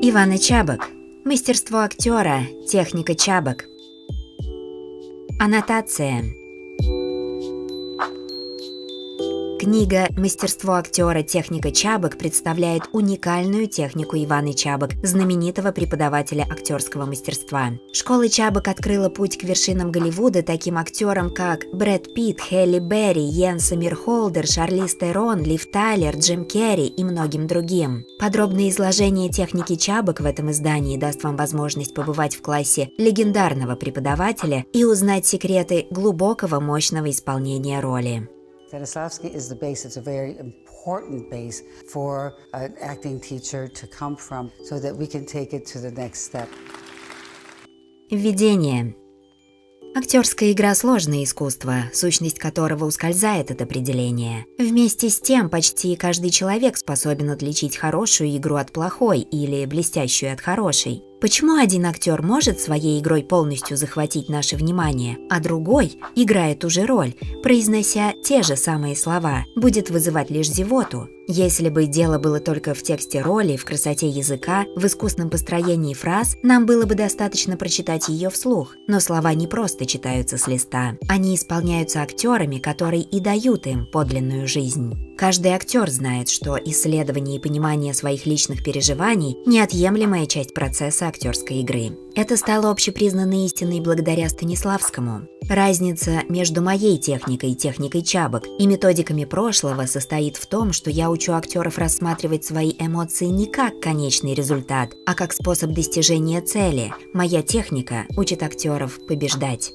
Ивана Чабок. Мастерство актера. Техника Чабок. Аннотация. Книга «Мастерство актера. Техника Чабок» представляет уникальную технику Иваны Чабок, знаменитого преподавателя актерского мастерства. Школа Чабок открыла путь к вершинам Голливуда таким актерам, как Брэд Питт, Хелли Берри, Йенса Мирхолдер, Шарлиз Терон, Лив Тайлер, Джим Керри и многим другим. Подробное изложение техники Чабок в этом издании даст вам возможность побывать в классе легендарного преподавателя и узнать секреты глубокого мощного исполнения роли. Stanislavski is the base. It's a very important base for an acting teacher to come from so that we can take it to the next step. Введение. Актерская игра – сложное искусство, сущность которого ускользает от определения. Вместе с тем, почти каждый человек способен отличить хорошую игру от плохой или блестящую от хорошей. Почему один актер может своей игрой полностью захватить наше внимание, а другой играет уже роль, произнося те же самые слова, будет вызывать лишь зевоту? Если бы дело было только в тексте роли, в красоте языка, в искусном построении фраз, нам было бы достаточно прочитать ее вслух. Но слова не просто читаются с листа. Они исполняются актерами, которые и дают им подлинную жизнь. Каждый актер знает, что исследование и понимание своих личных переживаний – неотъемлемая часть процесса актерской игры. Это стало общепризнанной истиной благодаря Станиславскому. Разница между моей техникой и техникой Чабок и методиками прошлого состоит в том, что я кучу актеров рассматривать свои эмоции не как конечный результат, а как способ достижения цели. Моя техника учит актеров побеждать.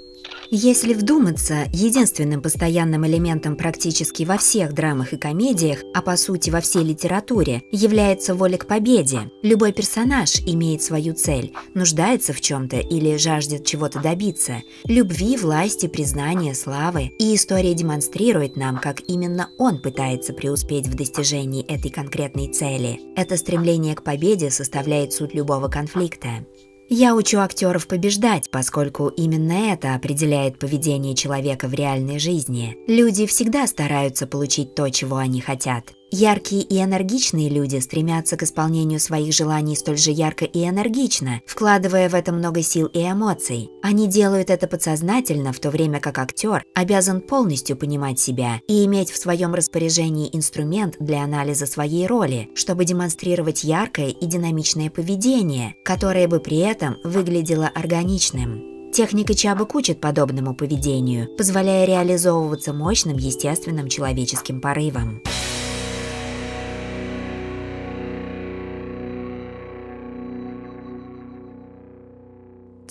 Если вдуматься, единственным постоянным элементом практически во всех драмах и комедиях, а по сути во всей литературе, является воля к победе. Любой персонаж имеет свою цель, нуждается в чем-то или жаждет чего-то добиться – любви, власти, признания, славы. И история демонстрирует нам, как именно он пытается преуспеть в достижении этой конкретной цели. Это стремление к победе составляет суть любого конфликта. Я учу актеров побеждать, поскольку именно это определяет поведение человека в реальной жизни. Люди всегда стараются получить то, чего они хотят. Яркие и энергичные люди стремятся к исполнению своих желаний столь же ярко и энергично, вкладывая в это много сил и эмоций. Они делают это подсознательно, в то время как актер обязан полностью понимать себя и иметь в своем распоряжении инструмент для анализа своей роли, чтобы демонстрировать яркое и динамичное поведение, которое бы при этом выглядело органичным. Техника чабок учит подобному поведению, позволяя реализовываться мощным естественным человеческим порывом.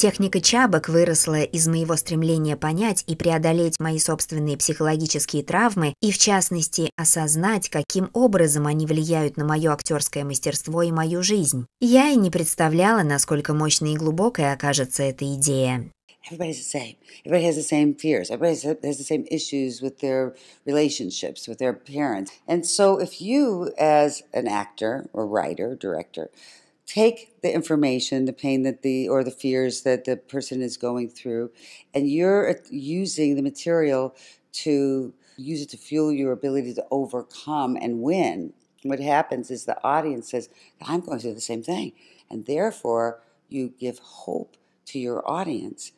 Техника чабок выросла из моего стремления понять и преодолеть мои собственные психологические травмы и, в частности, осознать, каким образом они влияют на мое актерское мастерство и мою жизнь. Я и не представляла, насколько мощной и глубокой окажется эта идея. everybody's the same. Everybody has the same fears. Everybody has the same issues with their relationships, with their parents. And so, if you, as an actor or writer, director, take the information, the pain that the or the fears that the person is going through, and you're using the material to use it to fuel your ability to overcome and win. What happens is the audience says, "I'm going through the same thing," and therefore you give hope to your audience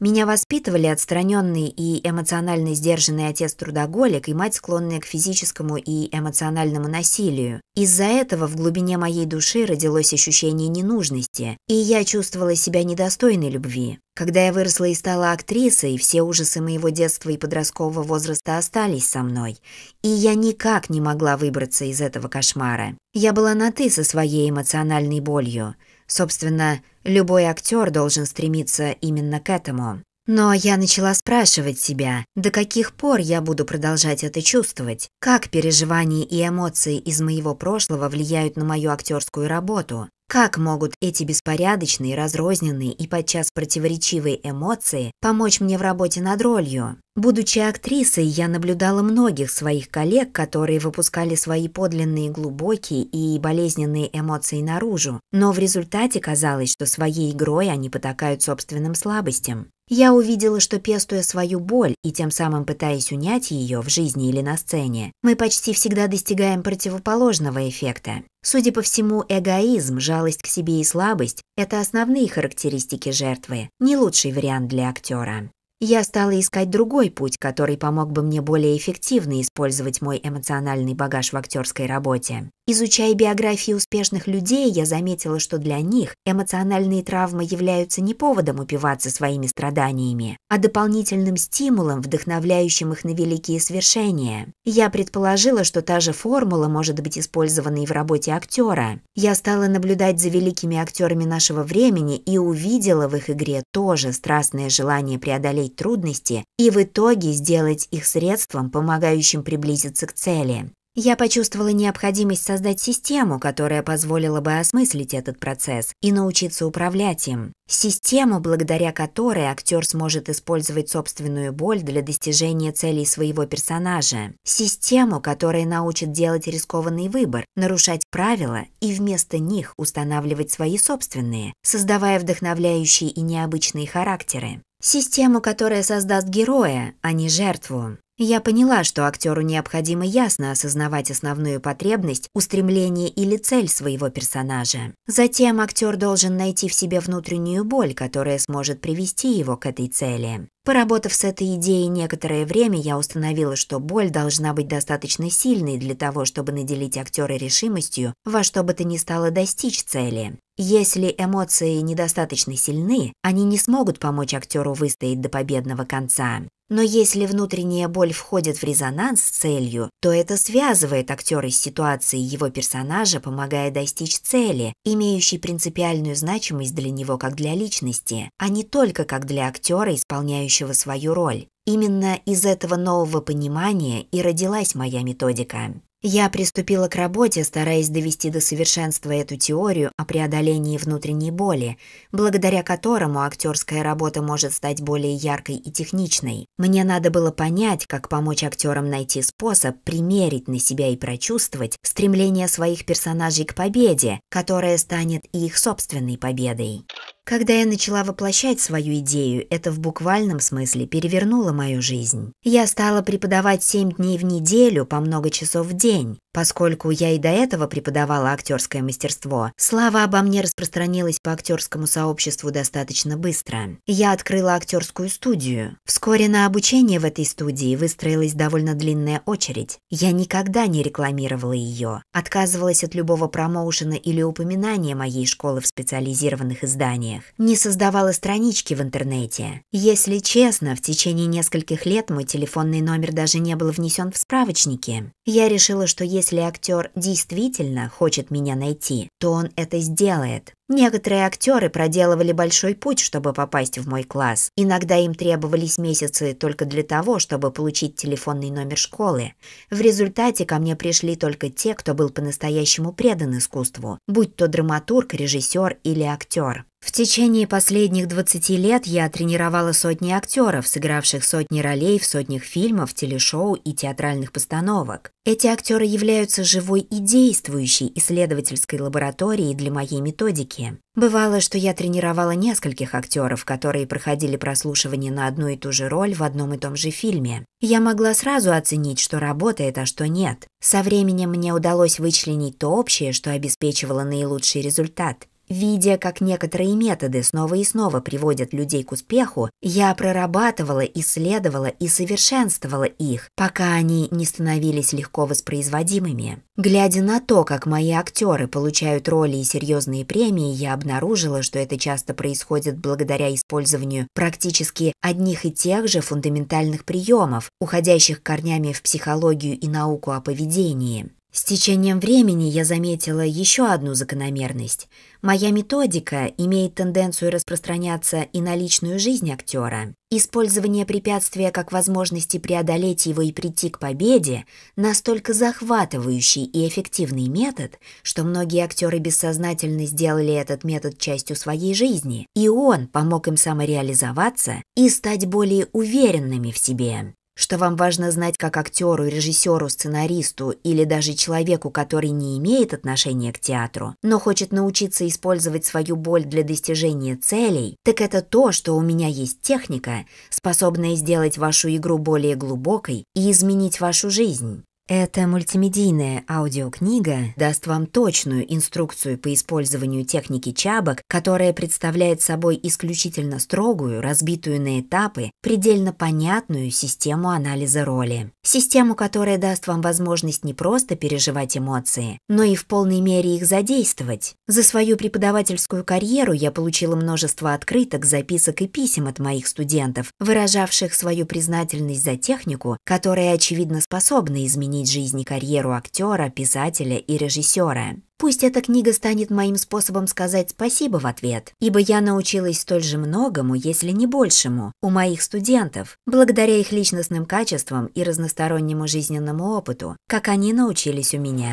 Меня воспитывали отстраненный и эмоционально сдержанный отец-трудоголик и мать, склонная к физическому и эмоциональному насилию. Из-за этого в глубине моей души родилось ощущение ненужности, и я чувствовала себя недостойной любви. Когда я выросла и стала актрисой, все ужасы моего детства и подросткового возраста остались со мной, и я никак не могла выбраться из этого кошмара. Я была на «ты» со своей эмоциональной болью. Собственно, Любой актер должен стремиться именно к этому. Но я начала спрашивать себя, до каких пор я буду продолжать это чувствовать, как переживания и эмоции из моего прошлого влияют на мою актерскую работу, как могут эти беспорядочные, разрозненные и подчас противоречивые эмоции помочь мне в работе над ролью? Будучи актрисой, я наблюдала многих своих коллег, которые выпускали свои подлинные глубокие и болезненные эмоции наружу, но в результате казалось, что своей игрой они потакают собственным слабостям. Я увидела, что пестуя свою боль и тем самым пытаясь унять ее в жизни или на сцене, мы почти всегда достигаем противоположного эффекта. Судя по всему, эгоизм, жалость к себе и слабость – это основные характеристики жертвы, не лучший вариант для актера. Я стала искать другой путь, который помог бы мне более эффективно использовать мой эмоциональный багаж в актерской работе. Изучая биографии успешных людей, я заметила, что для них эмоциональные травмы являются не поводом упиваться своими страданиями, а дополнительным стимулом, вдохновляющим их на великие свершения. Я предположила, что та же формула может быть использована и в работе актера. Я стала наблюдать за великими актерами нашего времени и увидела в их игре тоже страстное желание преодолеть трудности и в итоге сделать их средством, помогающим приблизиться к цели. Я почувствовала необходимость создать систему, которая позволила бы осмыслить этот процесс и научиться управлять им. Систему, благодаря которой актер сможет использовать собственную боль для достижения целей своего персонажа. Систему, которая научит делать рискованный выбор, нарушать правила и вместо них устанавливать свои собственные, создавая вдохновляющие и необычные характеры. Систему, которая создаст героя, а не жертву. Я поняла, что актеру необходимо ясно осознавать основную потребность, устремление или цель своего персонажа. Затем актер должен найти в себе внутреннюю боль, которая сможет привести его к этой цели. Поработав с этой идеей некоторое время, я установила, что боль должна быть достаточно сильной для того, чтобы наделить актера решимостью во что бы то ни стало достичь цели. Если эмоции недостаточно сильны, они не смогут помочь актеру выстоять до победного конца. Но если внутренняя боль входит в резонанс с целью, то это связывает актера с ситуацией его персонажа, помогая достичь цели, имеющей принципиальную значимость для него как для личности, а не только как для актера, исполняющего знающего свою роль. Именно из этого нового понимания и родилась моя методика. Я приступила к работе, стараясь довести до совершенства эту теорию о преодолении внутренней боли, благодаря которому актерская работа может стать более яркой и техничной. Мне надо было понять, как помочь актерам найти способ примерить на себя и прочувствовать стремление своих персонажей к победе, которая станет и их собственной победой. Когда я начала воплощать свою идею, это в буквальном смысле перевернуло мою жизнь. Я стала преподавать 7 дней в неделю по много часов в день, Поскольку я и до этого преподавала актерское мастерство, слава обо мне распространилась по актерскому сообществу достаточно быстро. Я открыла актерскую студию. Вскоре на обучение в этой студии выстроилась довольно длинная очередь. Я никогда не рекламировала ее, отказывалась от любого промоушена или упоминания моей школы в специализированных изданиях, не создавала странички в интернете. Если честно, в течение нескольких лет мой телефонный номер даже не был внесен в справочники. Я решила, что если если актер действительно хочет меня найти, то он это сделает. Некоторые актеры проделывали большой путь, чтобы попасть в мой класс. Иногда им требовались месяцы только для того, чтобы получить телефонный номер школы. В результате ко мне пришли только те, кто был по-настоящему предан искусству, будь то драматург, режиссер или актер. В течение последних 20 лет я тренировала сотни актеров, сыгравших сотни ролей в сотнях фильмов, телешоу и театральных постановок. Эти актеры являются живой и действующей исследовательской лабораторией для моей методики. Бывало, что я тренировала нескольких актеров, которые проходили прослушивание на одну и ту же роль в одном и том же фильме. Я могла сразу оценить, что работает, а что нет. Со временем мне удалось вычленить то общее, что обеспечивало наилучший результат. Видя, как некоторые методы снова и снова приводят людей к успеху, я прорабатывала, исследовала и совершенствовала их, пока они не становились легко воспроизводимыми. Глядя на то, как мои актеры получают роли и серьезные премии, я обнаружила, что это часто происходит благодаря использованию практически одних и тех же фундаментальных приемов, уходящих корнями в психологию и науку о поведении. С течением времени я заметила еще одну закономерность. Моя методика имеет тенденцию распространяться и на личную жизнь актера. Использование препятствия как возможности преодолеть его и прийти к победе – настолько захватывающий и эффективный метод, что многие актеры бессознательно сделали этот метод частью своей жизни, и он помог им самореализоваться и стать более уверенными в себе что вам важно знать как актеру, режиссеру, сценаристу или даже человеку, который не имеет отношения к театру, но хочет научиться использовать свою боль для достижения целей, так это то, что у меня есть техника, способная сделать вашу игру более глубокой и изменить вашу жизнь. Эта мультимедийная аудиокнига даст вам точную инструкцию по использованию техники чабок, которая представляет собой исключительно строгую, разбитую на этапы, предельно понятную систему анализа роли. Систему, которая даст вам возможность не просто переживать эмоции, но и в полной мере их задействовать. За свою преподавательскую карьеру я получила множество открыток, записок и писем от моих студентов, выражавших свою признательность за технику, которая, очевидно, способна изменить изменить жизнь и карьеру актера, писателя и режиссера. Пусть эта книга станет моим способом сказать спасибо в ответ, ибо я научилась столь же многому, если не большему, у моих студентов, благодаря их личностным качествам и разностороннему жизненному опыту, как они научились у меня.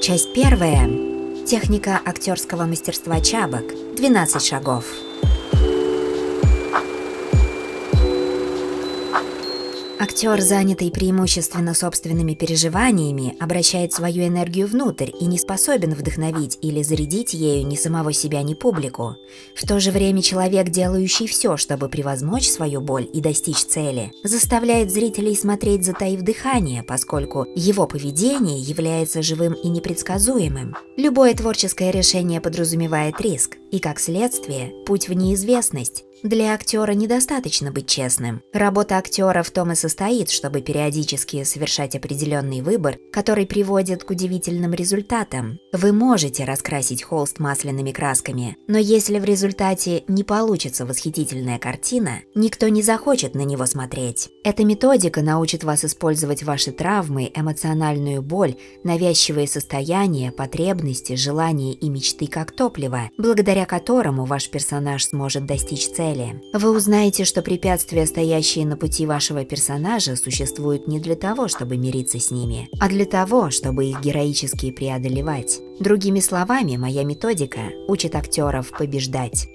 Часть первая. Техника актерского мастерства Чабок. 12 шагов. Актер, занятый преимущественно собственными переживаниями, обращает свою энергию внутрь и не способен вдохновить или зарядить ею ни самого себя, ни публику. В то же время человек, делающий все, чтобы превозмочь свою боль и достичь цели, заставляет зрителей смотреть, затаив дыхание, поскольку его поведение является живым и непредсказуемым. Любое творческое решение подразумевает риск и, как следствие, путь в неизвестность, для актера недостаточно быть честным. Работа актера в том и состоит, чтобы периодически совершать определенный выбор, который приводит к удивительным результатам. Вы можете раскрасить холст масляными красками, но если в результате не получится восхитительная картина, никто не захочет на него смотреть. Эта методика научит вас использовать ваши травмы, эмоциональную боль, навязчивые состояния, потребности, желания и мечты как топливо, благодаря которому ваш персонаж сможет достичь цели цели. Вы узнаете, что препятствия, стоящие на пути вашего персонажа, существуют не для того, чтобы мириться с ними, а для того, чтобы их героически преодолевать. Другими словами, моя методика учит актеров побеждать.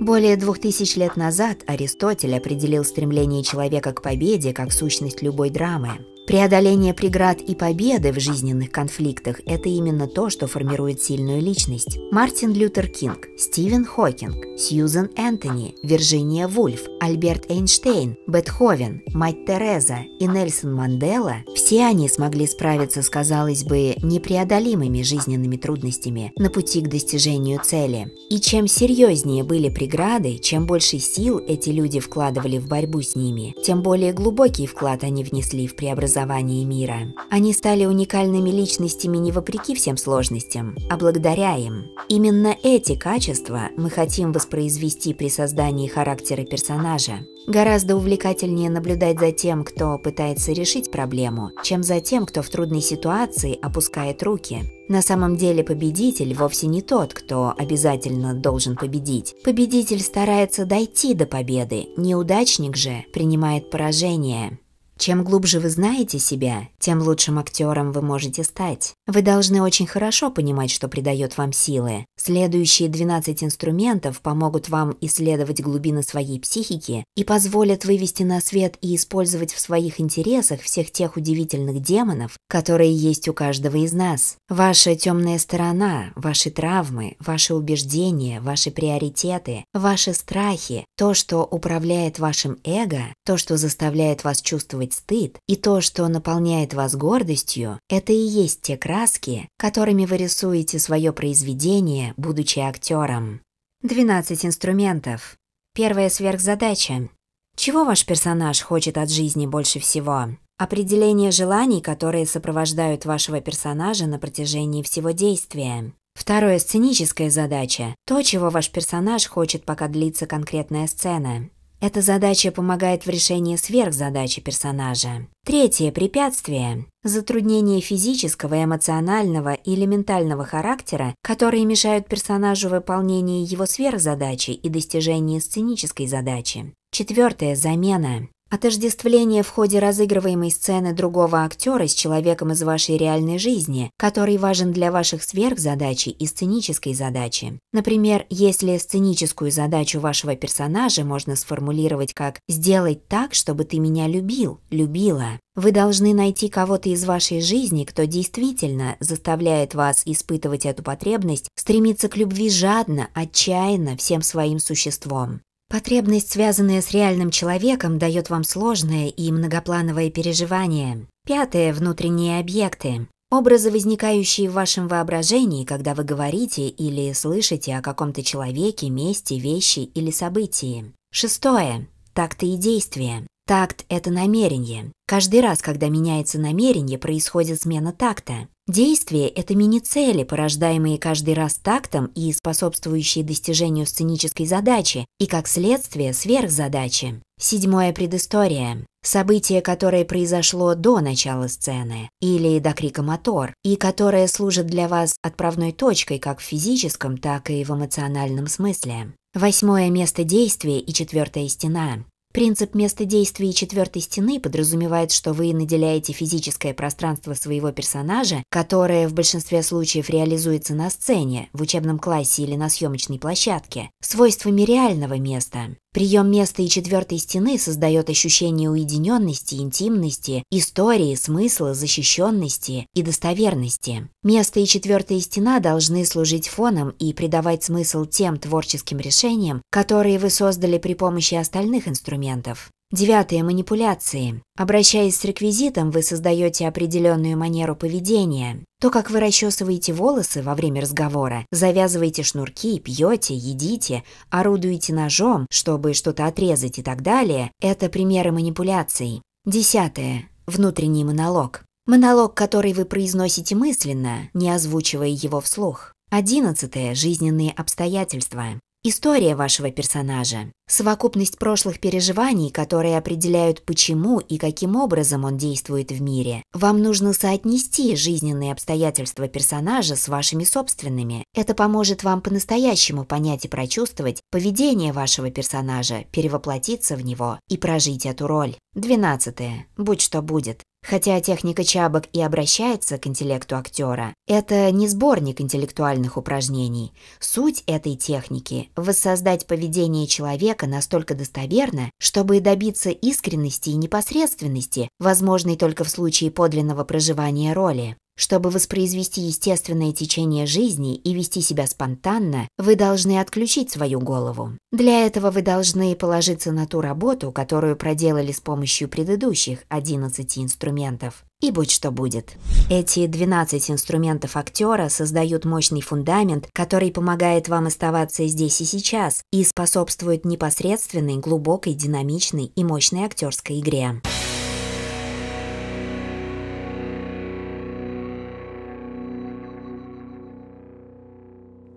Более двух тысяч лет назад Аристотель определил стремление человека к победе как сущность любой драмы. Преодоление преград и победы в жизненных конфликтах – это именно то, что формирует сильную личность. Мартин Лютер Кинг, Стивен Хокинг, Сьюзен Энтони, Вирджиния Вульф, Альберт Эйнштейн, Бетховен, Мать Тереза и Нельсон Мандела – все они смогли справиться с, казалось бы, непреодолимыми жизненными трудностями на пути к достижению цели. И чем серьезнее были преграды, чем больше сил эти люди вкладывали в борьбу с ними, тем более глубокий вклад они внесли в преобразование преобразовании мира. Они стали уникальными личностями не вопреки всем сложностям, а благодаря им. Именно эти качества мы хотим воспроизвести при создании характера персонажа. Гораздо увлекательнее наблюдать за тем, кто пытается решить проблему, чем за тем, кто в трудной ситуации опускает руки. На самом деле победитель вовсе не тот, кто обязательно должен победить. Победитель старается дойти до победы, неудачник же принимает поражение. Чем глубже вы знаете себя, тем лучшим актером вы можете стать. Вы должны очень хорошо понимать, что придает вам силы. Следующие 12 инструментов помогут вам исследовать глубины своей психики и позволят вывести на свет и использовать в своих интересах всех тех удивительных демонов, которые есть у каждого из нас. Ваша темная сторона, ваши травмы, ваши убеждения, ваши приоритеты, ваши страхи, то, что управляет вашим эго, то, что заставляет вас чувствовать испытывать стыд, и то, что наполняет вас гордостью, это и есть те краски, которыми вы рисуете свое произведение, будучи актером. 12 инструментов. Первая сверхзадача. Чего ваш персонаж хочет от жизни больше всего? Определение желаний, которые сопровождают вашего персонажа на протяжении всего действия. Второе – сценическая задача. То, чего ваш персонаж хочет, пока длится конкретная сцена. Эта задача помогает в решении сверхзадачи персонажа. Третье препятствие – затруднения физического, эмоционального или ментального характера, которые мешают персонажу выполнении его сверхзадачи и достижении сценической задачи. Четвертое – замена. Отождествление в ходе разыгрываемой сцены другого актера с человеком из вашей реальной жизни, который важен для ваших сверхзадачи и сценической задачи. Например, если сценическую задачу вашего персонажа можно сформулировать как «сделать так, чтобы ты меня любил, любила», вы должны найти кого-то из вашей жизни, кто действительно заставляет вас испытывать эту потребность, стремиться к любви жадно, отчаянно, всем своим существом. Потребность, связанная с реальным человеком, дает вам сложное и многоплановое переживание. Пятое – внутренние объекты. Образы, возникающие в вашем воображении, когда вы говорите или слышите о каком-то человеке, месте, вещи или событии. Шестое – такты и действия. Такт – это намерение. Каждый раз, когда меняется намерение, происходит смена такта. Действие – это мини-цели, порождаемые каждый раз тактом и способствующие достижению сценической задачи и, как следствие, сверхзадачи. Седьмое предыстория. Событие, которое произошло до начала сцены или до крика «мотор», и которое служит для вас отправной точкой как в физическом, так и в эмоциональном смысле. Восьмое место действия и четвертая стена. Принцип места действий четвертой стены подразумевает, что вы наделяете физическое пространство своего персонажа, которое в большинстве случаев реализуется на сцене, в учебном классе или на съемочной площадке, свойствами реального места. Прием места и четвертой стены создает ощущение уединенности, интимности, истории, смысла, защищенности и достоверности. Место и четвертая стена должны служить фоном и придавать смысл тем творческим решениям, которые вы создали при помощи остальных инструментов. Девятое – манипуляции. Обращаясь с реквизитом, вы создаете определенную манеру поведения. То, как вы расчесываете волосы во время разговора, завязываете шнурки, пьете, едите, орудуете ножом, чтобы что-то отрезать и так далее – это примеры манипуляций. Десятое – внутренний монолог. Монолог, который вы произносите мысленно, не озвучивая его вслух. Одиннадцатое – жизненные обстоятельства. История вашего персонажа совокупность прошлых переживаний, которые определяют, почему и каким образом он действует в мире. Вам нужно соотнести жизненные обстоятельства персонажа с вашими собственными. Это поможет вам по-настоящему понять и прочувствовать поведение вашего персонажа, перевоплотиться в него и прожить эту роль. 12. Будь что будет. Хотя техника чабок и обращается к интеллекту актера, это не сборник интеллектуальных упражнений. Суть этой техники – воссоздать поведение человека, человека настолько достоверно, чтобы добиться искренности и непосредственности, возможной только в случае подлинного проживания роли. Чтобы воспроизвести естественное течение жизни и вести себя спонтанно, вы должны отключить свою голову. Для этого вы должны положиться на ту работу, которую проделали с помощью предыдущих 11 инструментов и будь что будет. Эти 12 инструментов актера создают мощный фундамент, который помогает вам оставаться здесь и сейчас и способствует непосредственной, глубокой, динамичной и мощной актерской игре.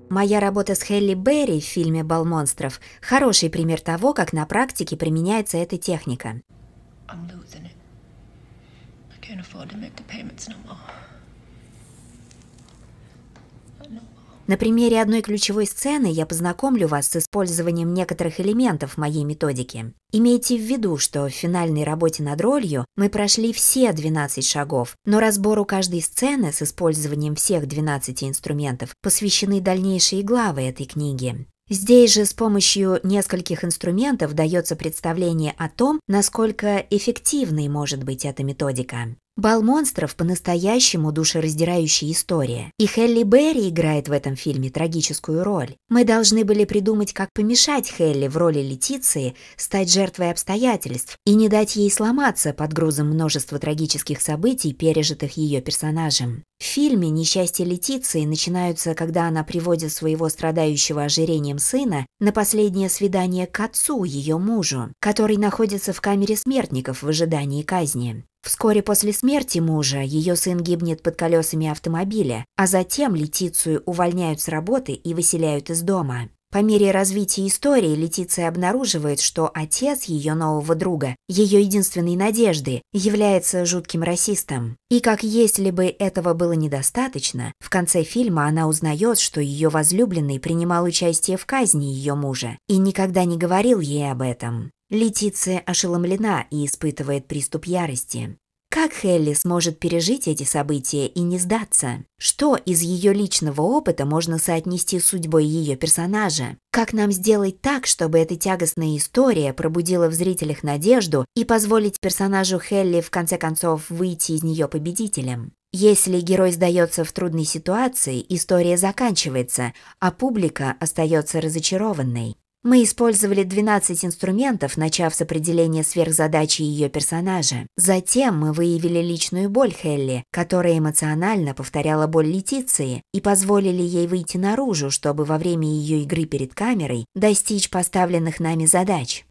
Моя работа с Хелли Берри в фильме «Бал монстров» – хороший пример того, как на практике применяется эта техника afford to make the payments no more. На примере одной ключевой сцены я познакомлю вас с использованием некоторых элементов моей методики. Имейте в виду, что в финальной работе над ролью мы прошли все 12 шагов, но разбору каждой сцены с использованием всех 12 инструментов посвящены дальнейшие главы этой книги. Здесь же с помощью нескольких инструментов дается представление о том, насколько эффективной может быть эта методика. Бал монстров по-настоящему душераздирающая история. И Хелли Берри играет в этом фильме трагическую роль. Мы должны были придумать, как помешать Хелли в роли Летиции стать жертвой обстоятельств и не дать ей сломаться под грузом множества трагических событий, пережитых ее персонажем. В фильме несчастья Летиции начинаются, когда она приводит своего страдающего ожирением сына на последнее свидание к отцу, ее мужу, который находится в камере смертников в ожидании казни. Вскоре после смерти мужа ее сын гибнет под колесами автомобиля, а затем Летицию увольняют с работы и выселяют из дома. По мере развития истории Летиция обнаруживает, что отец ее нового друга, ее единственной надежды, является жутким расистом. И как если бы этого было недостаточно, в конце фильма она узнает, что ее возлюбленный принимал участие в казни ее мужа и никогда не говорил ей об этом. Летиция ошеломлена и испытывает приступ ярости. Как Хелли сможет пережить эти события и не сдаться? Что из ее личного опыта можно соотнести с судьбой ее персонажа? Как нам сделать так, чтобы эта тягостная история пробудила в зрителях надежду и позволить персонажу Хелли в конце концов выйти из нее победителем? Если герой сдается в трудной ситуации, история заканчивается, а публика остается разочарованной. Мы использовали 12 инструментов, начав с определения сверхзадачи ее персонажа. Затем мы выявили личную боль Хелли, которая эмоционально повторяла боль Летиции, и позволили ей выйти наружу, чтобы во время ее игры перед камерой достичь поставленных нами задач.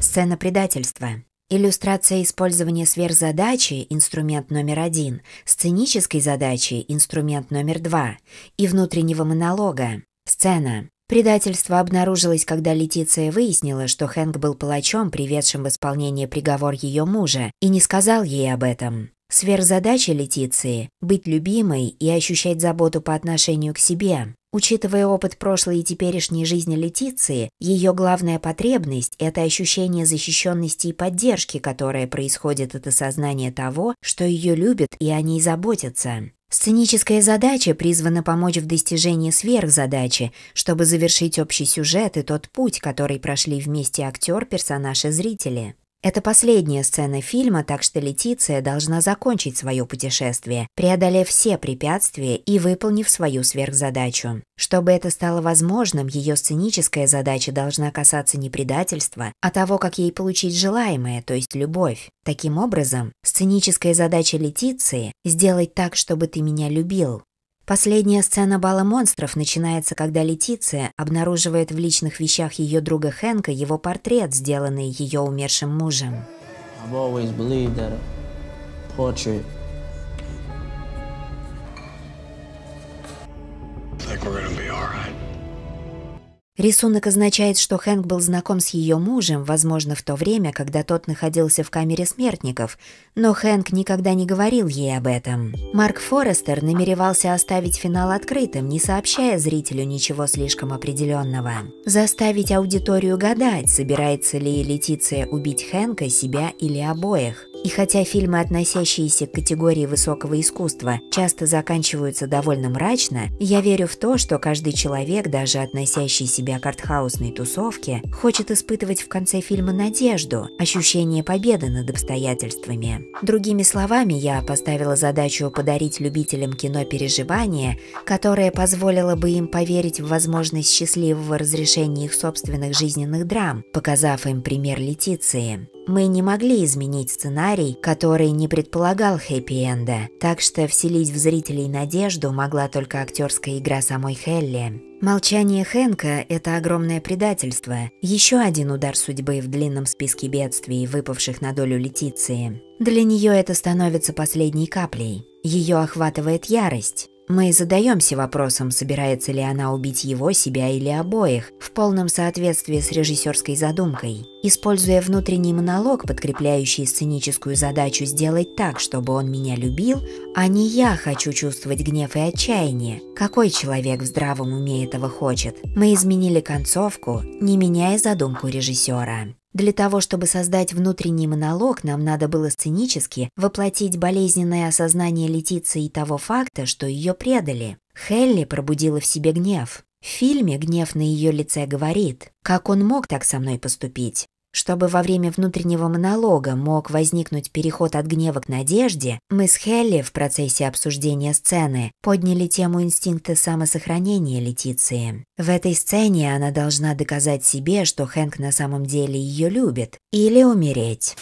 Сцена предательства. Иллюстрация использования сверхзадачи – инструмент номер один, сценической задачи – инструмент номер два и внутреннего монолога – сцена. Предательство обнаружилось, когда Летиция выяснила, что Хэнк был палачом, приведшим в исполнение приговор ее мужа, и не сказал ей об этом. Сверхзадача Летиции – быть любимой и ощущать заботу по отношению к себе. Учитывая опыт прошлой и теперешней жизни Летиции, ее главная потребность – это ощущение защищенности и поддержки, которое происходит от осознания того, что ее любят и о ней заботятся. Сценическая задача призвана помочь в достижении сверхзадачи, чтобы завершить общий сюжет и тот путь, который прошли вместе актер, персонаж и зрители. Это последняя сцена фильма, так что Летиция должна закончить свое путешествие, преодолев все препятствия и выполнив свою сверхзадачу. Чтобы это стало возможным, ее сценическая задача должна касаться не предательства, а того, как ей получить желаемое, то есть любовь. Таким образом, сценическая задача Летиции – сделать так, чтобы ты меня любил. Последняя сцена бала монстров начинается, когда Летиция обнаруживает в личных вещах ее друга Хэнка его портрет, сделанный ее умершим мужем. I've always believed that a portrait Рисунок означает, что Хэнк был знаком с ее мужем, возможно, в то время, когда тот находился в камере смертников, но Хэнк никогда не говорил ей об этом. Марк Форестер намеревался оставить финал открытым, не сообщая зрителю ничего слишком определенного. Заставить аудиторию гадать, собирается ли Летиция убить Хэнка, себя или обоих. И хотя фильмы, относящиеся к категории высокого искусства, часто заканчиваются довольно мрачно, я верю в то, что каждый человек, даже относящий себя к артхаусной тусовке, хочет испытывать в конце фильма надежду, ощущение победы над обстоятельствами. Другими словами, я поставила задачу подарить любителям кино переживания, которое позволило бы им поверить в возможность счастливого разрешения их собственных жизненных драм, показав им пример Летиции. Мы не могли изменить сценарий, который не предполагал хэппи-энда, так что вселить в зрителей надежду могла только актерская игра самой Хелли. Молчание Хэнка – это огромное предательство, еще один удар судьбы в длинном списке бедствий, выпавших на долю Летиции. Для нее это становится последней каплей. Ее охватывает ярость. Мы задаемся вопросом, собирается ли она убить его, себя или обоих, в полном соответствии с режиссерской задумкой. Используя внутренний монолог, подкрепляющий сценическую задачу сделать так, чтобы он меня любил, а не я хочу чувствовать гнев и отчаяние. Какой человек в здравом уме этого хочет? Мы изменили концовку, не меняя задумку режиссера. Для того, чтобы создать внутренний монолог, нам надо было сценически воплотить болезненное осознание Летиции того факта, что ее предали. Хелли пробудила в себе гнев. В фильме гнев на ее лице говорит «Как он мог так со мной поступить? Чтобы во время внутреннего монолога мог возникнуть переход от гнева к надежде, мы с Хелли в процессе обсуждения сцены подняли тему инстинкта самосохранения Летиции. В этой сцене она должна доказать себе, что Хэнк на самом деле ее любит, или умереть.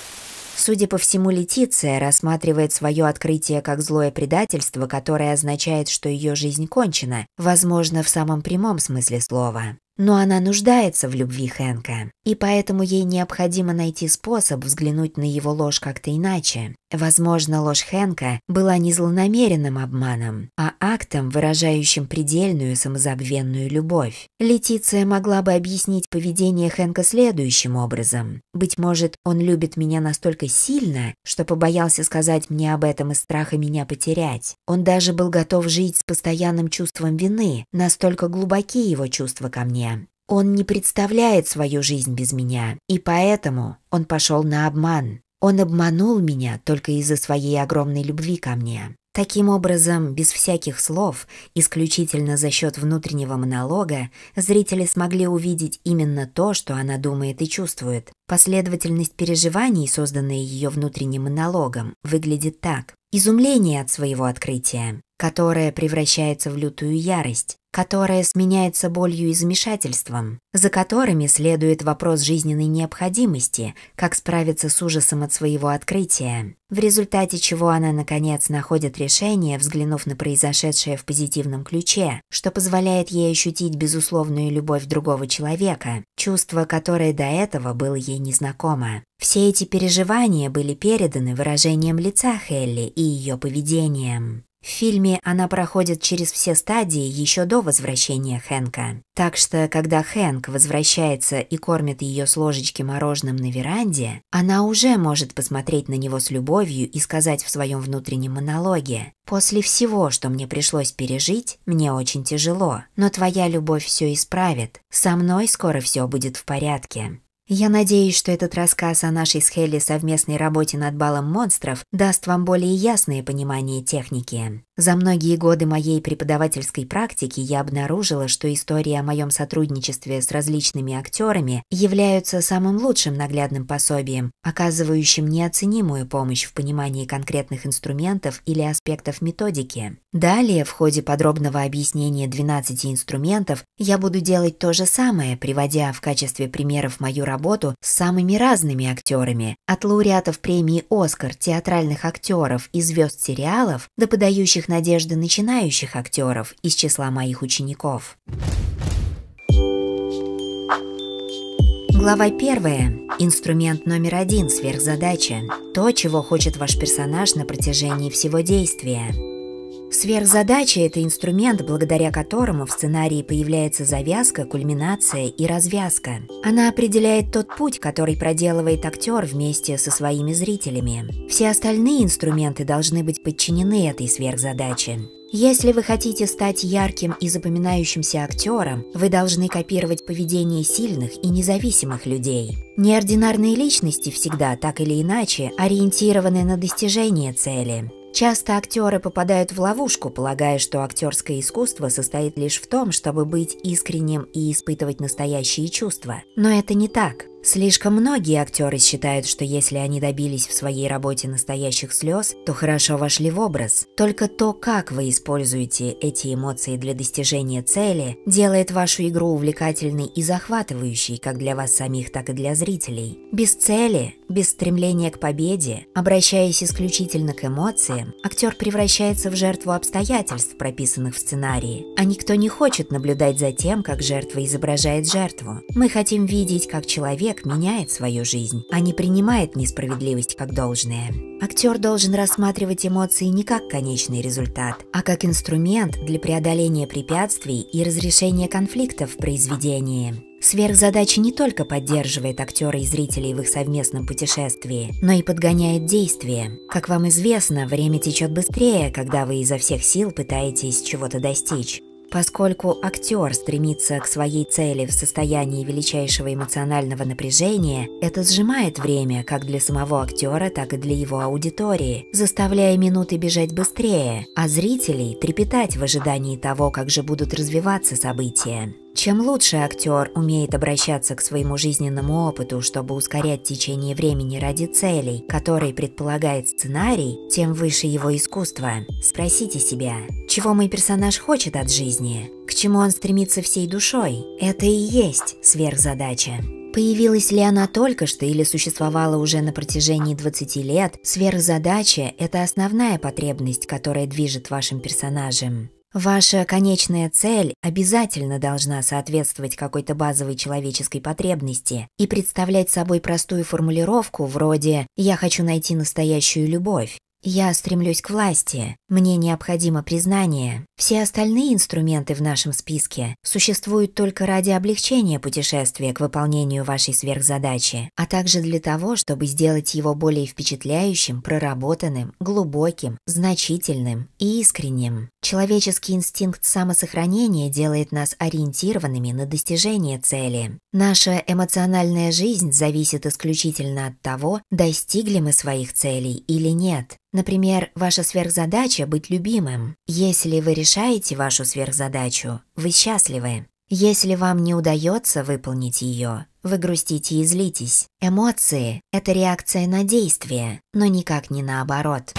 Судя по всему, Летиция рассматривает свое открытие как злое предательство, которое означает, что ее жизнь кончена, возможно, в самом прямом смысле слова. Но она нуждается в любви Хэнка, и поэтому ей необходимо найти способ взглянуть на его ложь как-то иначе, Возможно, ложь Хэнка была не злонамеренным обманом, а актом, выражающим предельную самозабвенную любовь. Летиция могла бы объяснить поведение Хэнка следующим образом. «Быть может, он любит меня настолько сильно, что побоялся сказать мне об этом из страха меня потерять. Он даже был готов жить с постоянным чувством вины, настолько глубоки его чувства ко мне. Он не представляет свою жизнь без меня, и поэтому он пошел на обман. Он обманул меня только из-за своей огромной любви ко мне. Таким образом, без всяких слов, исключительно за счет внутреннего монолога, зрители смогли увидеть именно то, что она думает и чувствует. Последовательность переживаний, созданная ее внутренним монологом, выглядит так. Изумление от своего открытия, которое превращается в лютую ярость, которая сменяется болью и замешательством, за которыми следует вопрос жизненной необходимости, как справиться с ужасом от своего открытия, в результате чего она, наконец, находит решение, взглянув на произошедшее в позитивном ключе, что позволяет ей ощутить безусловную любовь другого человека, чувство, которое до этого было ей незнакомо. Все эти переживания были переданы выражением лица Хелли и ее поведением. В фильме она проходит через все стадии еще до возвращения Хэнка. Так что, когда Хэнк возвращается и кормит ее с ложечки мороженым на веранде, она уже может посмотреть на него с любовью и сказать в своем внутреннем монологе «После всего, что мне пришлось пережить, мне очень тяжело, но твоя любовь все исправит, со мной скоро все будет в порядке». Я надеюсь, что этот рассказ о нашей с Хелли совместной работе над балом монстров даст вам более ясное понимание техники. За многие годы моей преподавательской практики я обнаружила, что истории о моем сотрудничестве с различными актерами являются самым лучшим наглядным пособием, оказывающим неоценимую помощь в понимании конкретных инструментов или аспектов методики. Далее, в ходе подробного объяснения 12 инструментов, я буду делать то же самое, приводя в качестве примеров мою работу с самыми разными актерами, от лауреатов премии «Оскар», театральных актеров и звезд сериалов до подающих надежды начинающих актеров из числа моих учеников. Глава первая. Инструмент номер один сверхзадача. То, чего хочет ваш персонаж на протяжении всего действия. Сверхзадача – это инструмент, благодаря которому в сценарии появляется завязка, кульминация и развязка. Она определяет тот путь, который проделывает актер вместе со своими зрителями. Все остальные инструменты должны быть подчинены этой сверхзадаче. Если вы хотите стать ярким и запоминающимся актером, вы должны копировать поведение сильных и независимых людей. Неординарные личности всегда, так или иначе, ориентированы на достижение цели. Часто актеры попадают в ловушку, полагая, что актерское искусство состоит лишь в том, чтобы быть искренним и испытывать настоящие чувства. Но это не так. Слишком многие актеры считают, что если они добились в своей работе настоящих слез, то хорошо вошли в образ. Только то, как вы используете эти эмоции для достижения цели, делает вашу игру увлекательной и захватывающей как для вас самих, так и для зрителей. Без цели, без стремления к победе, обращаясь исключительно к эмоциям, актер превращается в жертву обстоятельств, прописанных в сценарии. А никто не хочет наблюдать за тем, как жертва изображает жертву. Мы хотим видеть, как человек человек меняет свою жизнь, а не принимает несправедливость как должное. Актер должен рассматривать эмоции не как конечный результат, а как инструмент для преодоления препятствий и разрешения конфликтов в произведении. Сверхзадача не только поддерживает актера и зрителей в их совместном путешествии, но и подгоняет действия. Как вам известно, время течет быстрее, когда вы изо всех сил пытаетесь чего-то достичь. Поскольку актер стремится к своей цели в состоянии величайшего эмоционального напряжения, это сжимает время как для самого актера, так и для его аудитории, заставляя минуты бежать быстрее, а зрителей трепетать в ожидании того, как же будут развиваться события. Чем лучше актер умеет обращаться к своему жизненному опыту, чтобы ускорять течение времени ради целей, которые предполагает сценарий, тем выше его искусство. Спросите себя, чего мой персонаж хочет от жизни, к чему он стремится всей душой. Это и есть сверхзадача. Появилась ли она только что или существовала уже на протяжении 20 лет, сверхзадача – это основная потребность, которая движет вашим персонажем. Ваша конечная цель обязательно должна соответствовать какой-то базовой человеческой потребности и представлять собой простую формулировку вроде «я хочу найти настоящую любовь» Я стремлюсь к власти, мне необходимо признание. Все остальные инструменты в нашем списке существуют только ради облегчения путешествия к выполнению вашей сверхзадачи, а также для того, чтобы сделать его более впечатляющим, проработанным, глубоким, значительным и искренним. Человеческий инстинкт самосохранения делает нас ориентированными на достижение цели. Наша эмоциональная жизнь зависит исключительно от того, достигли мы своих целей или нет. Например, ваша сверхзадача – быть любимым. Если вы решаете вашу сверхзадачу, вы счастливы. Если вам не удается выполнить ее, вы грустите и злитесь. Эмоции – это реакция на действие, но никак не наоборот.